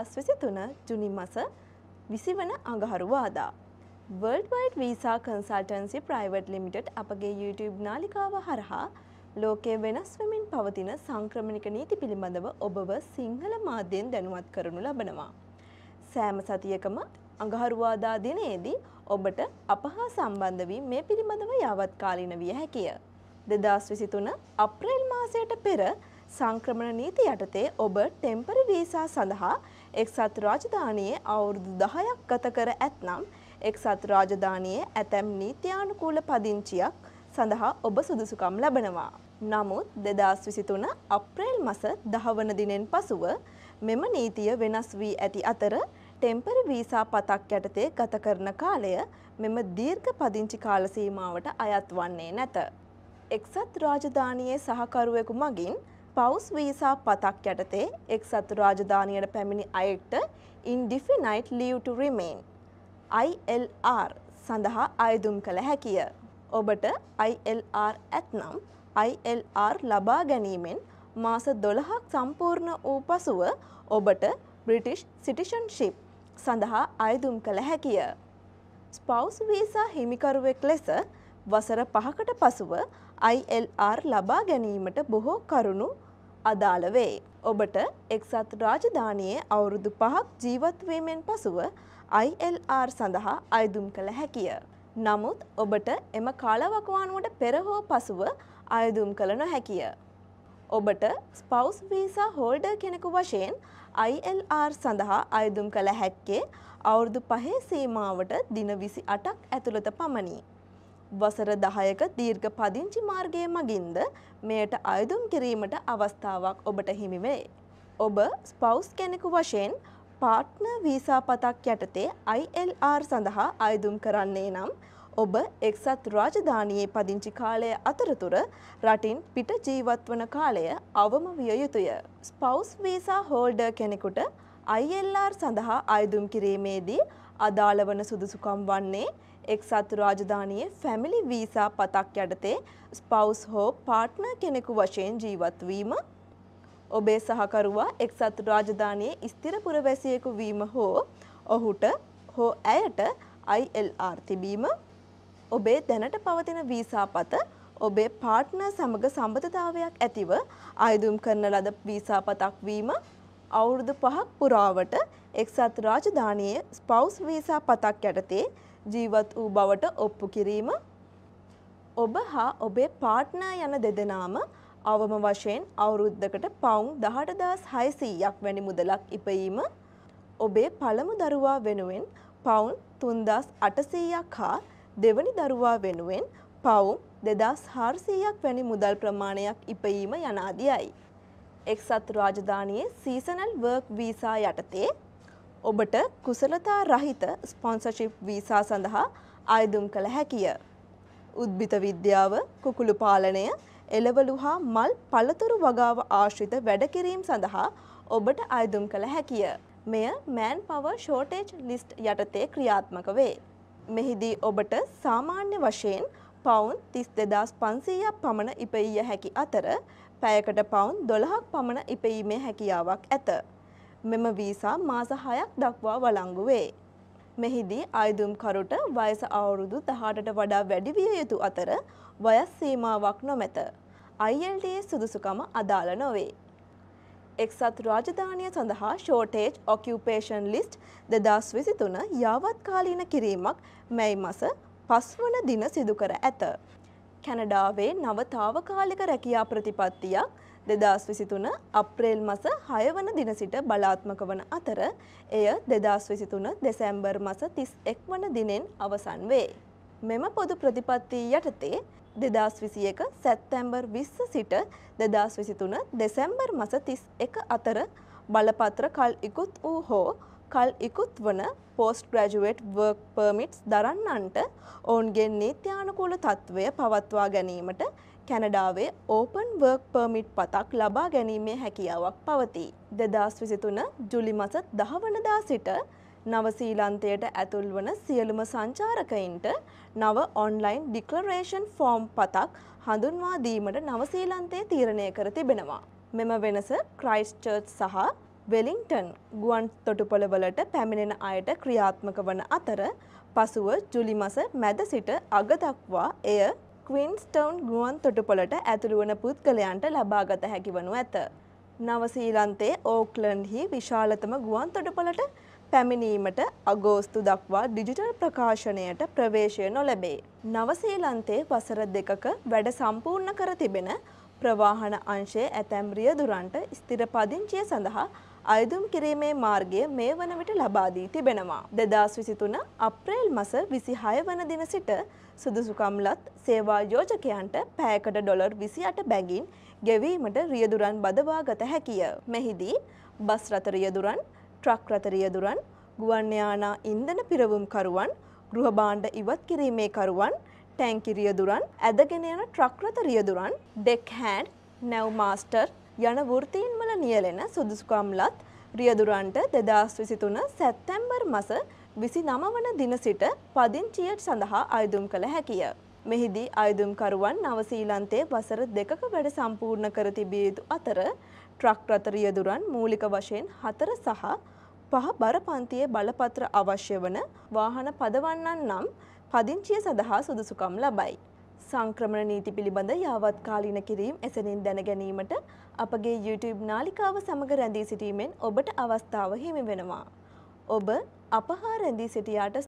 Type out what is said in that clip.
දෙදස් විසිතුන ජුනි මස විසිවන අඟහරුවාදා. Worldwide visa consultancy private limited අපගේ YouTube නාලිකාව හරහා ලෝකයේ වෙනස් වෙමින් පවතින සංක්‍රමණික නීති පිළිබඳව ඔබව සිංහල මාධ්‍යයෙන් දැනුවත් කරනු ලබනවා. සෑම සතියකම අඟහරුවාදා දිනයේදී ඔබට අප හා සම්බන්ධ වී මේ පිළිබඳව යාවත්කාලීන විය හැකිය. දෙදස් විසිතුන අප්‍රේල් මාසයට පෙර සංක්‍රමණ නීති යටතේ ඔබ ටෙම්පරි වීසා සඳහා එක්සත් රාජධානියේ අවුරුදු 10ක් ගත කර ඇතනම් එක්සත් රාජධානියේ ඇතැම් නීත්‍යානුකූල පදිංචියක් සඳහා ඔබ සුදුසුකම් ලබනවා. නමුත් 2023 අප්‍රේල් මස 10 වන දිනෙන් පසුව මෙම නීතිය වෙනස් වී ඇති අතර ටෙම්පරි වීසා පතක් යටතේ ගත කරන කාලය මෙම දීර්ඝ පදිංචි කාල සීමාවට අයත් වන්නේ නැත. එක්සත් රාජධානියේ සහකරුවෙකු මගින් පවුස් වීසා පතක් යටතේ එක්සතු රාජධානියට පැමිණි අයෙක්ට ඉන්ඩිෆිනයිට් ලියව් to remain ILR සඳහා අයදුම් කළ හැකිය. ඔබට ILR ඇත්නම් ILR ලබා ගැනීමෙන් මාස 12ක් සම්පූර්ණ වූ පසුව ඔබට බ්‍රිටිෂ් සිටිසන්ෂිප් සඳහා අයදුම් කළ හැකිය. ස්පවුස් වීසා හිමිකරුවෙක් ලෙස වසර පහකට පසුව ILR ලබා ගැනීමට බොහෝ කරුණු අදාළ වේ. ඔබට එක්සත් රාජධානියේ අවුරුදු පහක් ජීවත්වීමෙන් පසුව ILR සඳහා අයදුම් කළ හැකිය. නමුත් ඔබට එම කාලවකවානුවට පෙරහෝ පසුව අයදුම් කළ නොහැකිය. ඔබට ස්පවස් වීසා හෝල්ඩර් කෙනෙකු වශයෙන් ILR සඳහා අයදුම් කළ හැක්කේ අවුරුදු පහේ සීමාවට දින විසි අටක් ඇතුළත පමණි. වසර 10ක දීර්ඝ පදිංචි මාර්ගයේ මගින්ද මෙයට අයදුම් කිරීමට අවස්ථාවක් ඔබට හිමි වේ. ඔබ ස්පවුස් කෙනෙකු වශයෙන් පාර්ට්නර් වීසා පතක් යටතේ ILR සඳහා අයදුම් කරන්නේ නම් ඔබ එක්සත් රාජධානියේ පදිංචි කාලය අතරතුර රටින් පිට ජීවත් වන කාලය අවම විය යුතුය. ස්පවුස් වීසා හෝල්ඩර් කෙනෙකුට ILR සඳහා අයදුම් කිරීමේදී අදාළ වන සුදුසුකම් වන්නේ එක්සත් රාජධානියේ ෆැමිලි වීසා පතක් යටතේ ස්පවුස් හෝ පාර්ට්නර් කෙනෙකු වශයෙන් ජීවත් වීම ඔබේ සහකරුවා එක්සත් රාජධානියේ ස්ථිර පුරවැසියෙකු වීම හෝ ඔහුට හෝ ඇයට ILR තිබීම ඔබේ දැනට පවතින වීසා පත ඔබේ පාර්ට්නර් සමග සම්බන්ධතාවයක් ඇතිව අයදුම් කරන ලද වීසා පතක් වීම අවුරුදු 5ක් පුරාවට එක්සත් රාජධානියේ ස්පවුස් වීසා පතක් යටතේ ජීවත් වූ බවට ඔප්පු කිරීම ඔබ හා ඔබේ පාට්නා යන දෙදෙනාම අවම වශයෙන් අවුරුද්දකට පවුම් දහට දස් හයසීයක් වැනි මුදලක් ඉපයීම ඔබේ පළමු දරුවා වෙනුවෙන් පවුන් තුන්දස් අටසීයක් හා දෙවනි දරුවා වෙනුවෙන් පවුම් දෙදස් හාරසීයක් වැනි මුදල් ප්‍රමාණයක් ඉපයීම යනාදියයි. එක්සත් රාජධානයේ සීසනල් වර්ක් වීසා යටතේ ඔබට කුසලතා රහිත ස්පොන්සර්ශිප් වීසා සඳහා අයදුම් කළ හැකිය. උද්භිත විද්‍යාව, කුකුළු පාලනය, එළවලු හා මල් පළතුරු වගාව ආශ්‍රිත වැඩකිරීම සඳහා ඔබට අයදුම් කළ හැකිය. මෙය මෑන් පවර් ෂෝටේජ් ලිස්ට් යටතේ ක්‍රියාත්මක වේ. මෙහිදී ඔබට සාමාන්‍ය වශයෙන් පවුන් තිස් දෙදස් පන්සීයක් පමණ ඉපෙයිය හැකි අතර පැයකට පවුන් දොළහක් පමණ ඉපෙීමේ හැකියාවක් ඇත. මෙම වීසා මාස 6ක් දක්වා වළංගු වේ. මෙහිදී අයදුම්කරුට වයස අවුරුදු 18ට වඩා වැඩි විය යුතු අතර වයස් සීමාවක් නොමැත. ILTA සුදුසුකම අදාළ නොවේ. එක්සත් රාජධානිය සඳහා ෂෝටේජ් ඔකියුපේෂන් ලිස්ට් දෙදස් විසිතුන යාවත්කාලීන කිරීමක් මැයි මස පස්වන දින සිදුකර ඇත. කැනඩාවේ නවතාවකාලික රැකියා ප්‍රතිපත්තියක් දෙදස් විසිතුන අප්‍රේල් මස හයවන දින සිට බලාත්මක වන අතර එය දෙදස් විසිතුන දෙසැම්බර් මස තිස් එක් වන දිනෙන් අවසන් වේ. මෙම පොදු ප්‍රතිපත්තිී යටතේ දෙදස් විසි එක සැත්තැම්බර් විස්ස සිට දෙදස් විසිතුන දෙසැම්බර් මස තිස් එක අතර බලපත්‍ර කල් ඉකුත් වූ හෝ කල් ඉකුත් වන පෝස්ට ග්‍රජුවට් වර්ක් පර්මිට්ස් දරන්නන්ට ඔවුන්ගේ නීත්‍යානකූල තත්ත්වය පවත්වා ගැනීමට කැනඩාවේ ඕපන් වර්ක් පර්මිට් පතක් ලබා ගැනීමේ හැකියාවක් පවතී. දෙදස් විසිතුන ජුලි මස දහවනදා සිට නවසීලන්තයට ඇතුල් වන සියලුම සංචාරකයින්ට නව ඔන්ලයින් ඩික්ලරේෂන් ෆෝම් පතක් හඳුන්වා දීමට නවසීලන්තය තීරණය කර තිබෙනවා. මෙම වෙනස ක්‍රයිස්්චර්ච් සහ වෙලින්ටන් ගුවන් තොටුපළවලට පැමිණෙන අයට ක්‍රියාත්මක වන අතර පසුව ජුලි මස මැද සිට අග දක්වා එය ක්වින්ස්ටවුන් ගුවන් තොටුපොලට ඇතුළුවන පුද්ගලයන්ට ලබාගත හැකිවනු ඇත. නවසීලන්තේ ඕක්ලන්හි විශාලතම ගුවන් තොටුපොලට පැමිණීමට අගෝස්තු දක්වා ඩිජිටල් ප්‍රකාශනයට ප්‍රවේශය නොලැබේ. නවසීලන්තේ වසර දෙකක වැඩ සම්පූර්ණ කර තිබෙන ප්‍රවාහන අංශයේ ඇතැම්රිය දුරන්ට ස්තිර පදිංචිය සඳහා අයදුම් කිරීමේ මාර්ගය මේ වන විට ලබා දී තිබෙනවා. 2023 අප්‍රේල් මස 26 වන දින සිට සුදුසුකම්ලත් සේවා යෝජකයන්ට පැයකට ඩොලර් 28 බැගින් ගෙවීමට රියදුරන් බදවා ගත හැකිය. මෙහිදී බස් රථ රියදුරන්, ට්‍රක් රථ රියදුරන්, ගුවන් යානා ඉන්ධන පිරවුම්කරුවන්, ගෘහ භාණ්ඩ ඉවත් කිරීමේ කරුවන්, ටැංකි රියදුරන්, ඇදගෙන යන ට්‍රක් රථ රියදුරන්, ඩෙක් හෑන්ඩ්, නැව් මාස්ටර් යන වෘතීන්වල නියලෙන සුදුසුකම්ලත් රියදුරන්ට දෙදස් විසිතුන සැත්තැම්බර් මස විසි නමවන දින සිට පදිංචියට සඳහා අයදුම් කළ හැකිය. මෙහිදී අයදුම්කරුවන් නවසීලන්තේ වසර දෙකක වැඩ සම්පූර්ණ කර තිබිය යුතු අතර ට්‍රක් රතරියදුරන් මූලික වශයෙන් හතර සහ පහ බරපන්තියේ බලපත්‍ර අවශ්‍ය වන වාහන පදවන්නන් නම් පදිංචිය සඳහා සුදුසුකම් ලබයි. සංක්‍රමණ නීති පිළිබඳ යාවත් කාලීන කිරීම් එසනින් දැනගැනීමට අපගේ YouTube නාලිකාව සමඟ රැඳී සිටීමෙන් ඔබට අවස්ථාව හිමි වෙනවා. ඔබ අපහා රැඳී සිටියාට